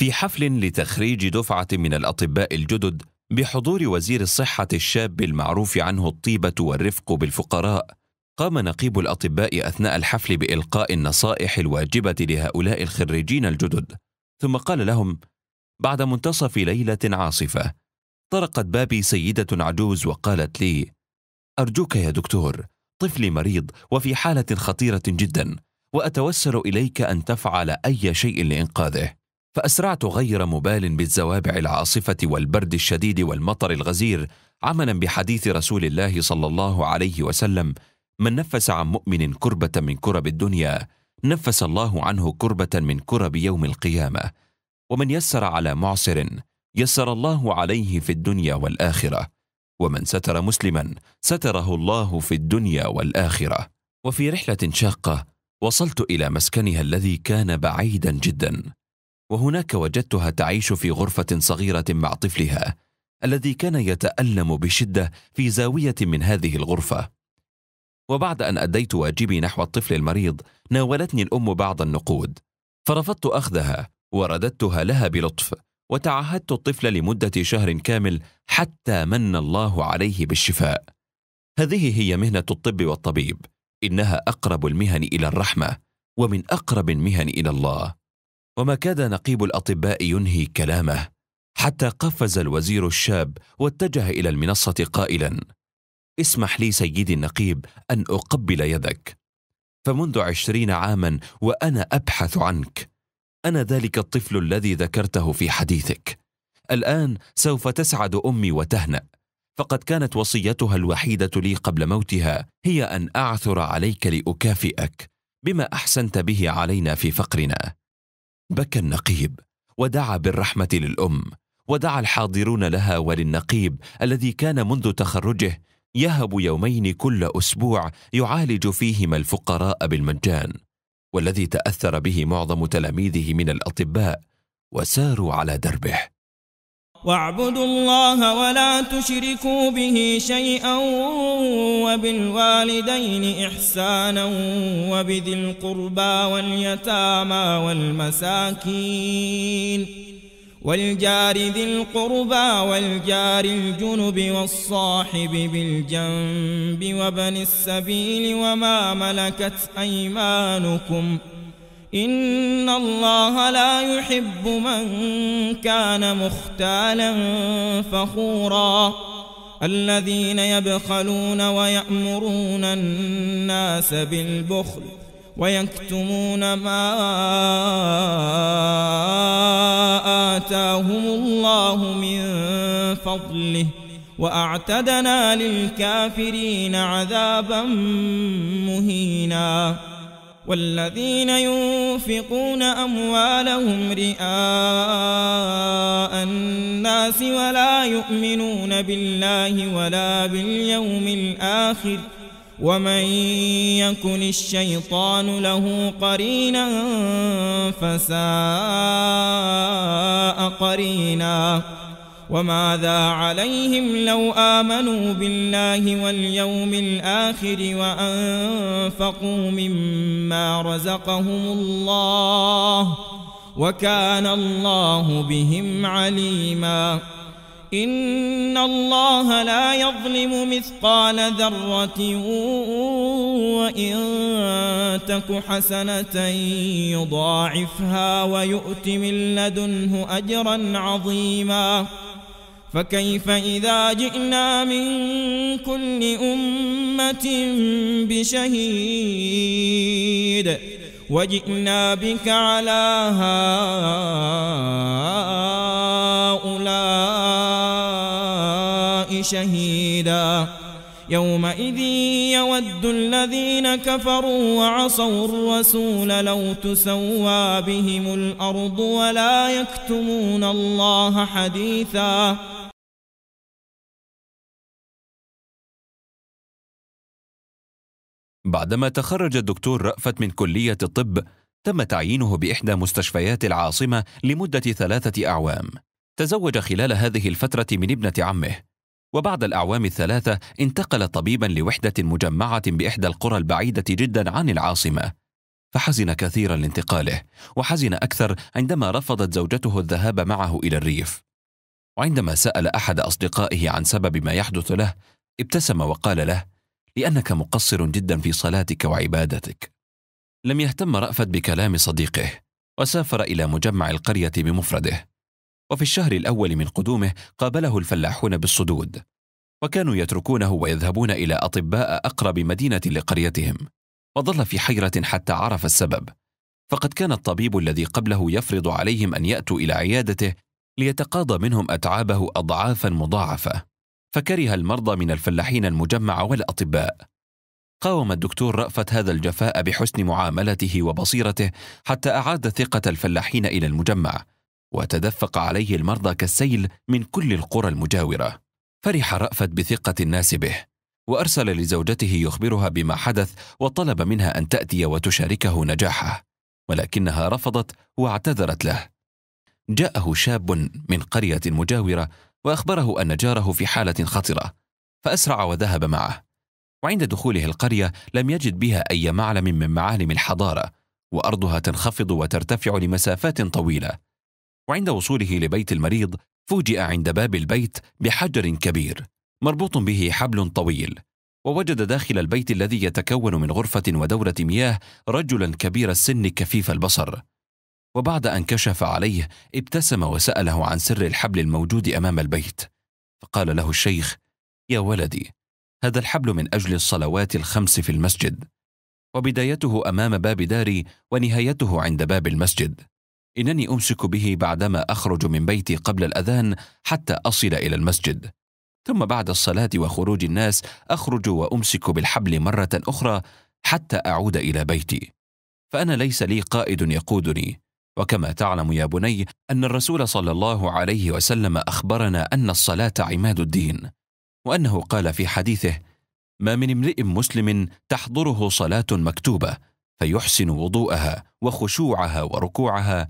في حفل لتخريج دفعة من الأطباء الجدد بحضور وزير الصحة الشاب المعروف عنه الطيبة والرفق بالفقراء، قام نقيب الأطباء أثناء الحفل بإلقاء النصائح الواجبة لهؤلاء الخريجين الجدد، ثم قال لهم: بعد منتصف ليلة عاصفة، طرقت بابي سيدة عجوز وقالت لي: أرجوك يا دكتور، طفلي مريض وفي حالة خطيرة جدا، وأتوسل إليك أن تفعل أي شيء لإنقاذه. فأسرعت غير مبال بالزوابع العاصفة والبرد الشديد والمطر الغزير عملا بحديث رسول الله صلى الله عليه وسلم من نفس عن مؤمن كربة من كرب الدنيا نفس الله عنه كربة من كرب يوم القيامة ومن يسر على معسر يسر الله عليه في الدنيا والآخرة ومن ستر مسلما ستره الله في الدنيا والآخرة وفي رحلة شاقة وصلت إلى مسكنها الذي كان بعيدا جدا وهناك وجدتها تعيش في غرفة صغيرة مع طفلها الذي كان يتألم بشدة في زاوية من هذه الغرفة. وبعد أن أديت واجبي نحو الطفل المريض ناولتني الأم بعض النقود فرفضت أخذها ورددتها لها بلطف وتعهدت الطفل لمدة شهر كامل حتى من الله عليه بالشفاء. هذه هي مهنة الطب والطبيب إنها أقرب المهن إلى الرحمة ومن أقرب المهن إلى الله وما كاد نقيب الاطباء ينهي كلامه حتى قفز الوزير الشاب واتجه الى المنصه قائلا اسمح لي سيدي النقيب ان اقبل يدك فمنذ عشرين عاما وانا ابحث عنك انا ذلك الطفل الذي ذكرته في حديثك الان سوف تسعد امي وتهنا فقد كانت وصيتها الوحيده لي قبل موتها هي ان اعثر عليك لاكافئك بما احسنت به علينا في فقرنا بكى النقيب ودعا بالرحمه للام ودعا الحاضرون لها وللنقيب الذي كان منذ تخرجه يهب يومين كل اسبوع يعالج فيهما الفقراء بالمجان والذي تاثر به معظم تلاميذه من الاطباء وساروا على دربه واعبدوا الله ولا تشركوا به شيئا وبالوالدين إحسانا وبذي القربى واليتامى والمساكين والجار ذي القربى والجار الجنب والصاحب بالجنب وابن السبيل وما ملكت أيمانكم ۖ إن الله لا يحب من كان مختالا فخورا الذين يبخلون ويأمرون الناس بالبخل ويكتمون ما آتاهم الله من فضله وأعتدنا للكافرين عذابا مهيناً والذين ينفقون أموالهم رئاء الناس ولا يؤمنون بالله ولا باليوم الآخر ومن يكن الشيطان له قرينا فساء قريناً وماذا عليهم لو آمنوا بالله واليوم الآخر وأنفقوا مما رزقهم الله وكان الله بهم عليما إن الله لا يظلم مثقال ذرة وإن تك حسنة يضاعفها ويؤت من لدنه أجرا عظيماً فكيف إذا جئنا من كل أمة بشهيد وجئنا بك على هؤلاء شهيدا يومئذ يود الذين كفروا وعصوا الرسول لو تسوى بهم الأرض ولا يكتمون الله حديثاً بعدما تخرج الدكتور رأفت من كلية الطب تم تعيينه بإحدى مستشفيات العاصمة لمدة ثلاثة أعوام تزوج خلال هذه الفترة من ابنة عمه وبعد الأعوام الثلاثة انتقل طبيبا لوحدة مجمعة بإحدى القرى البعيدة جدا عن العاصمة فحزن كثيرا لانتقاله وحزن أكثر عندما رفضت زوجته الذهاب معه إلى الريف وعندما سأل أحد أصدقائه عن سبب ما يحدث له ابتسم وقال له لانك مقصر جدا في صلاتك وعبادتك لم يهتم رافت بكلام صديقه وسافر الى مجمع القريه بمفرده وفي الشهر الاول من قدومه قابله الفلاحون بالصدود وكانوا يتركونه ويذهبون الى اطباء اقرب مدينه لقريتهم وظل في حيره حتى عرف السبب فقد كان الطبيب الذي قبله يفرض عليهم ان ياتوا الى عيادته ليتقاضى منهم اتعابه اضعافا مضاعفه فكره المرضى من الفلاحين المجمع والاطباء قاوم الدكتور رأفت هذا الجفاء بحسن معاملته وبصيرته حتى أعاد ثقة الفلاحين إلى المجمع وتدفق عليه المرضى كالسيل من كل القرى المجاورة فرح رأفت بثقة الناس به وأرسل لزوجته يخبرها بما حدث وطلب منها أن تأتي وتشاركه نجاحه ولكنها رفضت واعتذرت له جاءه شاب من قرية مجاورة وأخبره أن جاره في حالة خطرة فأسرع وذهب معه وعند دخوله القرية لم يجد بها أي معلم من معالم الحضارة وأرضها تنخفض وترتفع لمسافات طويلة وعند وصوله لبيت المريض فوجئ عند باب البيت بحجر كبير مربوط به حبل طويل ووجد داخل البيت الذي يتكون من غرفة ودورة مياه رجلا كبير السن كفيف البصر وبعد أن كشف عليه ابتسم وسأله عن سر الحبل الموجود أمام البيت فقال له الشيخ يا ولدي هذا الحبل من أجل الصلوات الخمس في المسجد وبدايته أمام باب داري ونهايته عند باب المسجد إنني أمسك به بعدما أخرج من بيتي قبل الأذان حتى أصل إلى المسجد ثم بعد الصلاة وخروج الناس أخرج وأمسك بالحبل مرة أخرى حتى أعود إلى بيتي فأنا ليس لي قائد يقودني وكما تعلم يا بني ان الرسول صلى الله عليه وسلم اخبرنا ان الصلاه عماد الدين وانه قال في حديثه ما من امرئ مسلم تحضره صلاه مكتوبه فيحسن وضوءها وخشوعها وركوعها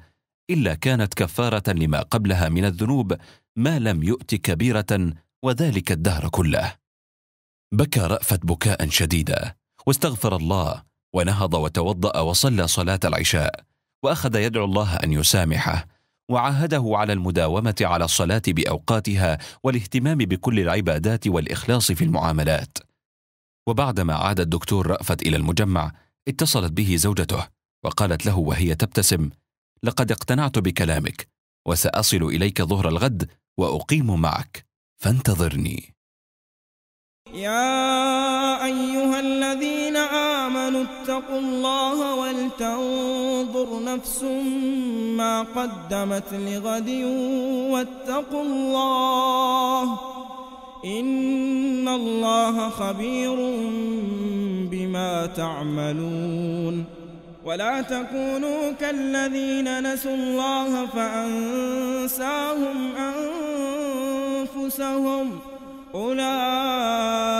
الا كانت كفاره لما قبلها من الذنوب ما لم يؤت كبيره وذلك الدهر كله بكى رافت بكاء شديدا واستغفر الله ونهض وتوضا وصلى صلاه العشاء واخذ يدعو الله ان يسامحه وعاهده على المداومه على الصلاه باوقاتها والاهتمام بكل العبادات والاخلاص في المعاملات وبعدما عاد الدكتور رأفت إلى المجمع اتصلت به زوجته وقالت له وهي تبتسم لقد اقتنعت بكلامك وسأصل إليك ظهر الغد وأقيم معك فانتظرني يا أيها الذين آمنوا اتقوا الله ولتنظر نفس ما قدمت لغد واتقوا الله إن الله خبير بما تعملون ولا تكونوا كالذين نسوا الله فأنساهم أنفسهم أولئك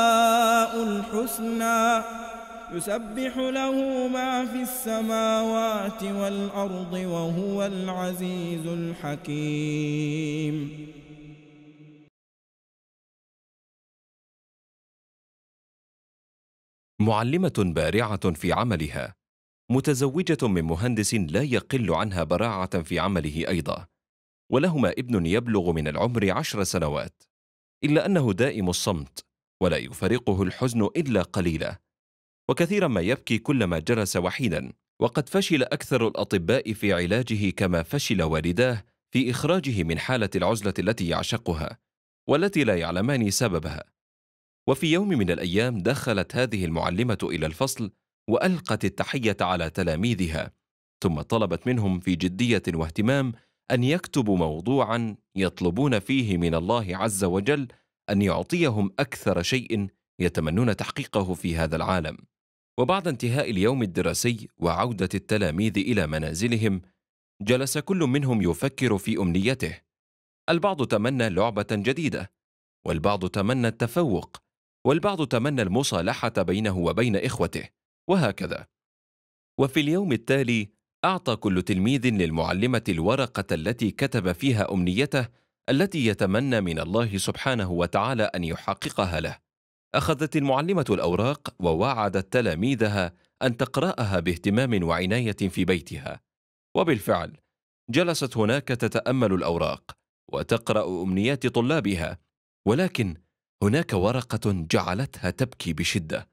الحسنى يسبح له ما في السماوات والأرض وهو العزيز الحكيم معلمة بارعة في عملها متزوجة من مهندس لا يقل عنها براعة في عمله أيضا ولهما ابن يبلغ من العمر عشر سنوات إلا أنه دائم الصمت ولا يفارقه الحزن إلا قليلا وكثيرا ما يبكي كلما جلس وحيدا وقد فشل أكثر الأطباء في علاجه كما فشل والداه في إخراجه من حالة العزلة التي يعشقها والتي لا يعلمان سببها وفي يوم من الأيام دخلت هذه المعلمة إلى الفصل وألقت التحية على تلاميذها ثم طلبت منهم في جدية واهتمام أن يكتبوا موضوعا يطلبون فيه من الله عز وجل ان يعطيهم اكثر شيء يتمنون تحقيقه في هذا العالم وبعد انتهاء اليوم الدراسي وعوده التلاميذ الى منازلهم جلس كل منهم يفكر في امنيته البعض تمنى لعبه جديده والبعض تمنى التفوق والبعض تمنى المصالحه بينه وبين اخوته وهكذا وفي اليوم التالي اعطى كل تلميذ للمعلمه الورقه التي كتب فيها امنيته التي يتمنى من الله سبحانه وتعالى أن يحققها له أخذت المعلمة الأوراق ووعدت تلاميذها أن تقرأها باهتمام وعناية في بيتها وبالفعل جلست هناك تتأمل الأوراق وتقرأ أمنيات طلابها ولكن هناك ورقة جعلتها تبكي بشدة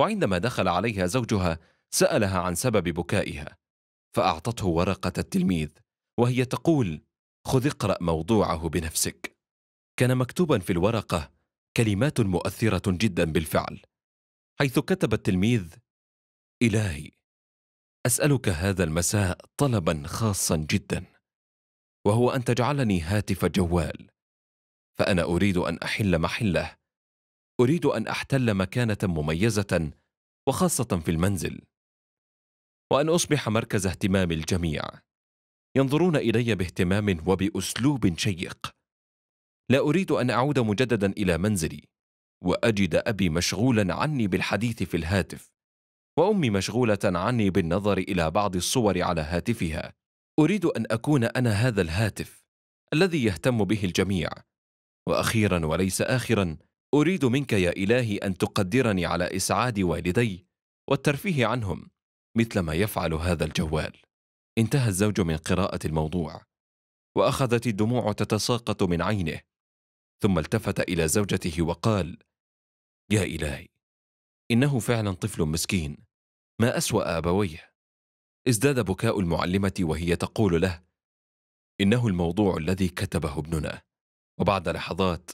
وعندما دخل عليها زوجها سألها عن سبب بكائها فأعطته ورقة التلميذ وهي تقول خذ اقرأ موضوعه بنفسك كان مكتوبا في الورقة كلمات مؤثرة جدا بالفعل حيث كتب التلميذ إلهي أسألك هذا المساء طلبا خاصا جدا وهو أن تجعلني هاتف جوال فأنا أريد أن أحل محله أريد أن أحتل مكانة مميزة وخاصة في المنزل وأن أصبح مركز اهتمام الجميع ينظرون الي باهتمام وباسلوب شيق لا اريد ان اعود مجددا الى منزلي واجد ابي مشغولا عني بالحديث في الهاتف وامي مشغوله عني بالنظر الى بعض الصور على هاتفها اريد ان اكون انا هذا الهاتف الذي يهتم به الجميع واخيرا وليس اخرا اريد منك يا الهي ان تقدرني على اسعاد والدي والترفيه عنهم مثلما يفعل هذا الجوال انتهى الزوج من قراءة الموضوع وأخذت الدموع تتساقط من عينه ثم التفت إلى زوجته وقال يا إلهي إنه فعلا طفل مسكين ما أسوأ أبويه ازداد بكاء المعلمة وهي تقول له إنه الموضوع الذي كتبه ابننا وبعد لحظات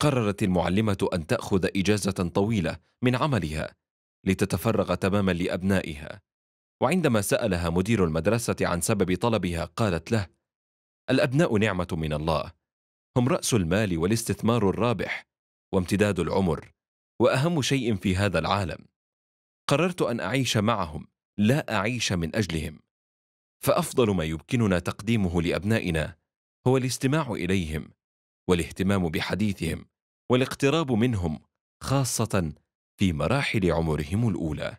قررت المعلمة أن تأخذ إجازة طويلة من عملها لتتفرغ تماما لأبنائها وعندما سألها مدير المدرسة عن سبب طلبها قالت له الأبناء نعمة من الله هم رأس المال والاستثمار الرابح وامتداد العمر وأهم شيء في هذا العالم قررت أن أعيش معهم لا أعيش من أجلهم فأفضل ما يمكننا تقديمه لأبنائنا هو الاستماع إليهم والاهتمام بحديثهم والاقتراب منهم خاصة في مراحل عمرهم الأولى